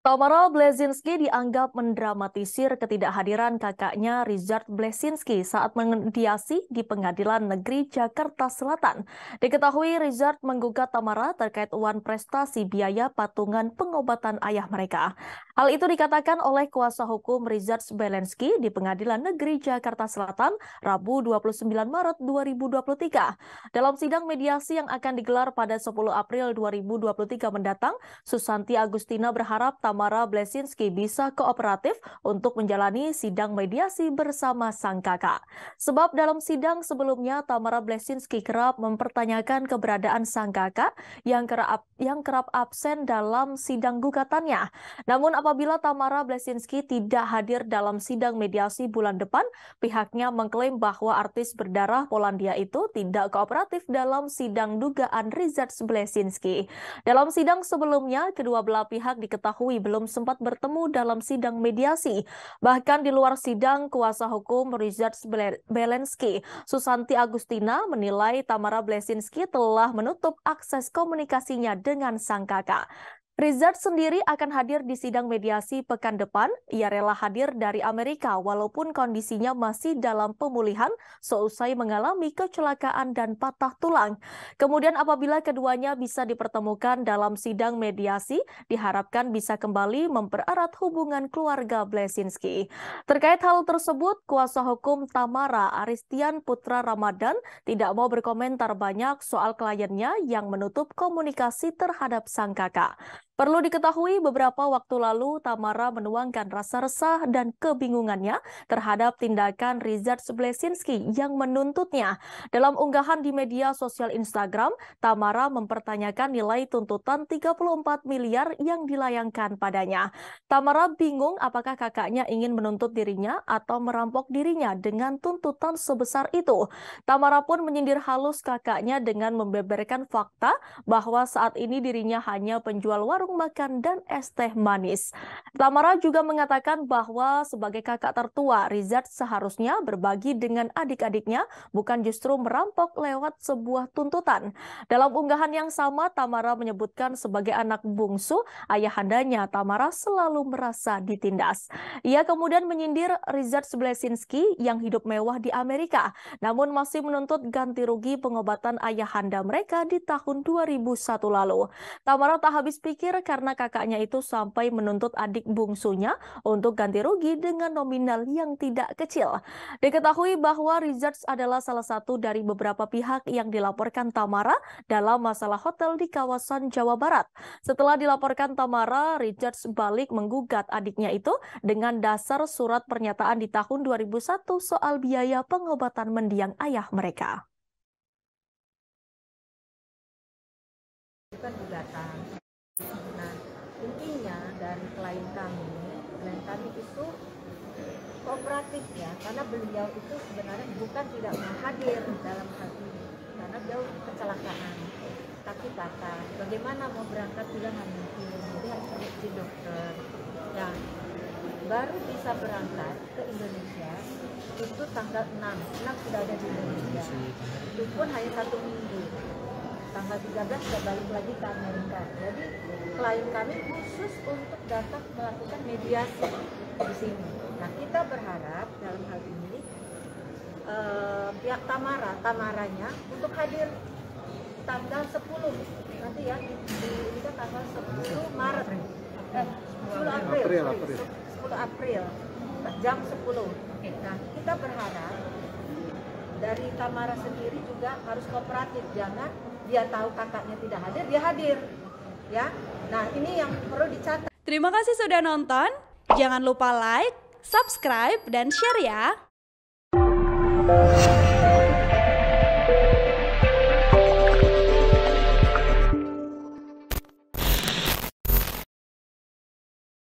Tamara Blazinski dianggap mendramatisir ketidakhadiran kakaknya Richard Blazinski saat mengediasi di Pengadilan Negeri Jakarta Selatan. Diketahui Richard menggugat Tamara terkait uang prestasi biaya patungan pengobatan ayah mereka. Hal itu dikatakan oleh kuasa hukum Richard Blezinski di Pengadilan Negeri Jakarta Selatan Rabu 29 Maret 2023. Dalam sidang mediasi yang akan digelar pada 10 April 2023 mendatang, Susanti Agustina berharap Tamara Blesinski bisa kooperatif untuk menjalani sidang mediasi bersama sang kakak. Sebab dalam sidang sebelumnya Tamara Blesinski kerap mempertanyakan keberadaan sang kakak yang kerap yang kerap absen dalam sidang gugatannya. Namun apabila Tamara Blesinski tidak hadir dalam sidang mediasi bulan depan, pihaknya mengklaim bahwa artis berdarah Polandia itu tidak kooperatif dalam sidang dugaan Richard Blesinski. Dalam sidang sebelumnya, kedua belah pihak diketahui belum sempat bertemu dalam sidang mediasi. Bahkan di luar sidang, kuasa hukum Richard Belensky, Susanti Agustina menilai Tamara Blesinski telah menutup akses komunikasinya dengan sang kakak. Rizard sendiri akan hadir di sidang mediasi pekan depan. Ia rela hadir dari Amerika walaupun kondisinya masih dalam pemulihan seusai mengalami kecelakaan dan patah tulang. Kemudian apabila keduanya bisa dipertemukan dalam sidang mediasi, diharapkan bisa kembali mempererat hubungan keluarga Blesinski. Terkait hal tersebut, kuasa hukum Tamara Aristian Putra Ramadan tidak mau berkomentar banyak soal kliennya yang menutup komunikasi terhadap sang kakak. Perlu diketahui, beberapa waktu lalu Tamara menuangkan rasa resah dan kebingungannya terhadap tindakan Richard Blesinski yang menuntutnya. Dalam unggahan di media sosial Instagram, Tamara mempertanyakan nilai tuntutan 34 miliar yang dilayangkan padanya. Tamara bingung apakah kakaknya ingin menuntut dirinya atau merampok dirinya dengan tuntutan sebesar itu. Tamara pun menyindir halus kakaknya dengan membeberkan fakta bahwa saat ini dirinya hanya penjual warung warung makan dan es teh manis. Tamara juga mengatakan bahwa sebagai kakak tertua, Rizard seharusnya berbagi dengan adik-adiknya, bukan justru merampok lewat sebuah tuntutan. Dalam unggahan yang sama, Tamara menyebutkan sebagai anak bungsu, ayahandanya Tamara selalu merasa ditindas. Ia kemudian menyindir Rizard Sblesinski yang hidup mewah di Amerika, namun masih menuntut ganti rugi pengobatan ayahanda mereka di tahun 2001 lalu. Tamara tak habis pikir karena kakaknya itu sampai menuntut adik bungsunya untuk ganti rugi dengan nominal yang tidak kecil. Diketahui bahwa Richards adalah salah satu dari beberapa pihak yang dilaporkan Tamara dalam masalah hotel di kawasan Jawa Barat. Setelah dilaporkan Tamara, Richards balik menggugat adiknya itu dengan dasar surat pernyataan di tahun 2001 soal biaya pengobatan mendiang ayah mereka. Kan gugatan dari klien kami klien kami itu kooperatif ya karena beliau itu sebenarnya bukan tidak menghadir hadir dalam hal ini karena beliau kecelakaan tapi kata bagaimana mau berangkat tidak nggak mungkin jadi harus pergi dokter dan nah, baru bisa berangkat ke Indonesia itu tanggal 6 6 sudah ada di Indonesia itu pun hanya satu minggu tanggal 13 sudah balik lagi ke Amerika. Jadi klien kami khusus untuk datang melakukan mediasi di sini. Nah kita berharap dalam hal ini eh, pihak Tamara, Tamaranya untuk hadir tanggal 10 nanti ya di, di kita tanggal 10 Maret eh, 10 April, April, April. 10 April jam 10. Nah kita berharap dari Tamara sendiri juga harus kooperatif, jangan dia tahu kakaknya tidak hadir, dia hadir. Ya. Nah, ini yang perlu dicatat. Terima kasih sudah nonton. Jangan lupa like, subscribe dan share ya.